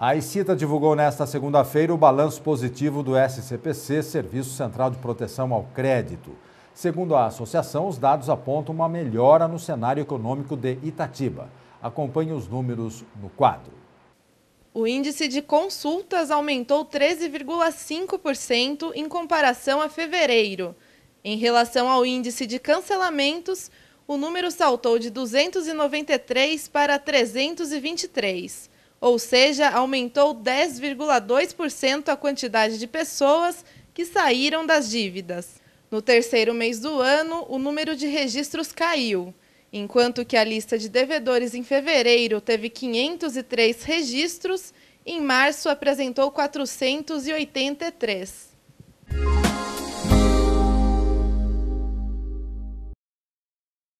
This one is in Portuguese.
A ICITA divulgou nesta segunda-feira o balanço positivo do SCPC, Serviço Central de Proteção ao Crédito. Segundo a associação, os dados apontam uma melhora no cenário econômico de Itatiba. Acompanhe os números no quadro. O índice de consultas aumentou 13,5% em comparação a fevereiro. Em relação ao índice de cancelamentos, o número saltou de 293 para 323 ou seja, aumentou 10,2% a quantidade de pessoas que saíram das dívidas. No terceiro mês do ano, o número de registros caiu, enquanto que a lista de devedores em fevereiro teve 503 registros, em março apresentou 483.